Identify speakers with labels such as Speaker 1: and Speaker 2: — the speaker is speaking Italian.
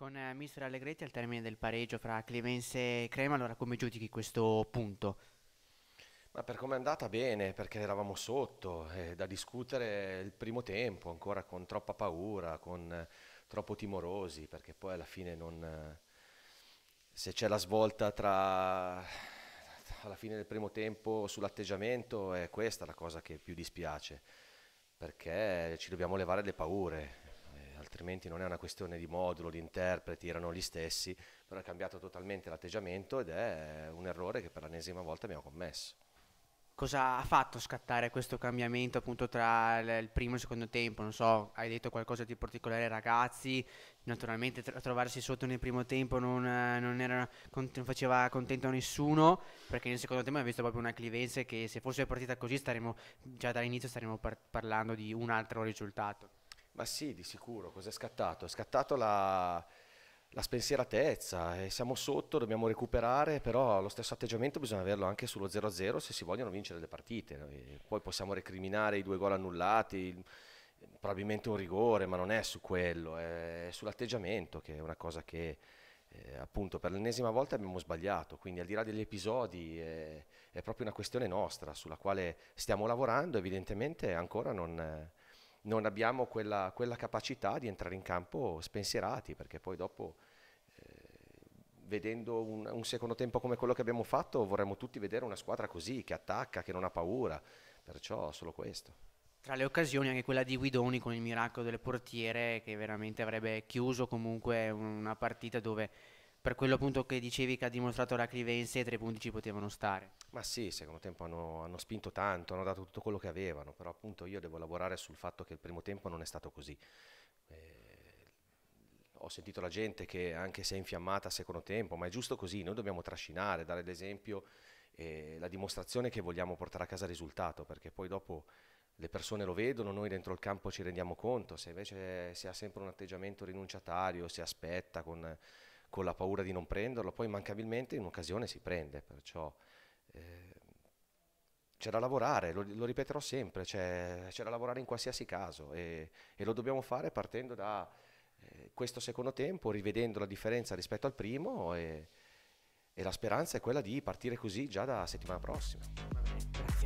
Speaker 1: Con eh, mister Allegretti al termine del pareggio fra Clemense e Crema, allora come giudichi questo punto?
Speaker 2: Ma per come è andata bene, perché eravamo sotto, eh, da discutere il primo tempo, ancora con troppa paura, con eh, troppo timorosi, perché poi alla fine non... Eh, se c'è la svolta tra alla fine del primo tempo sull'atteggiamento è questa la cosa che più dispiace perché ci dobbiamo levare le paure altrimenti non è una questione di modulo, di interpreti, erano gli stessi, però è cambiato totalmente l'atteggiamento ed è un errore che per l'ennesima volta abbiamo commesso.
Speaker 1: Cosa ha fatto scattare questo cambiamento appunto tra il primo e il secondo tempo? Non so, hai detto qualcosa di particolare ai ragazzi, naturalmente tro- trovarsi sotto nel primo tempo non, non, era, non, faceva contento a nessuno perché nel secondo tempo abbiamo visto proprio una clivenza che se fosse partita così staremo, già dall'inizio staremmo par- parlando di un altro risultato
Speaker 2: ma sì, di sicuro, cos'è scattato? È scattato la, la spensieratezza, e eh, siamo sotto, dobbiamo recuperare, però lo stesso atteggiamento bisogna averlo anche sullo 0-0 se si vogliono vincere le partite. E poi possiamo recriminare i due gol annullati, probabilmente un rigore, ma non è su quello, è sull'atteggiamento che è una cosa che eh, appunto per l'ennesima volta abbiamo sbagliato, quindi al di là degli episodi eh, è proprio una questione nostra sulla quale stiamo lavorando, evidentemente ancora non... Eh, non abbiamo quella, quella, capacità di entrare in campo spensierati, perché poi dopo, eh, vedendo un, un, secondo tempo come quello che abbiamo fatto, vorremmo tutti vedere una squadra così, che attacca, che non ha paura, perciò solo questo.
Speaker 1: Tra le occasioni anche quella di Guidoni con il miracolo delle portiere che veramente avrebbe chiuso comunque una partita dove per quello appunto che dicevi che ha dimostrato la Clivense, tre punti ci potevano stare.
Speaker 2: Ma sì, secondo tempo hanno, hanno, spinto tanto, hanno dato tutto quello che avevano, però appunto io devo lavorare sul fatto che il primo tempo non è stato così. Eh, ho sentito la gente che anche se è infiammata a secondo tempo, ma è giusto così, noi dobbiamo trascinare, dare l'esempio e eh, la dimostrazione che vogliamo portare a casa il risultato, perché poi dopo le persone lo vedono, noi dentro il campo ci rendiamo conto, se invece si ha sempre un atteggiamento rinunciatario, si aspetta con con la paura di non prenderlo, poi mancabilmente in un'occasione si prende, perciò eh, c'è da lavorare, lo, lo ripeterò sempre, c'è, c'è, da lavorare in qualsiasi caso e, e lo dobbiamo fare partendo da eh, questo secondo tempo, rivedendo la differenza rispetto al primo e, e la speranza è quella di partire così già da settimana prossima.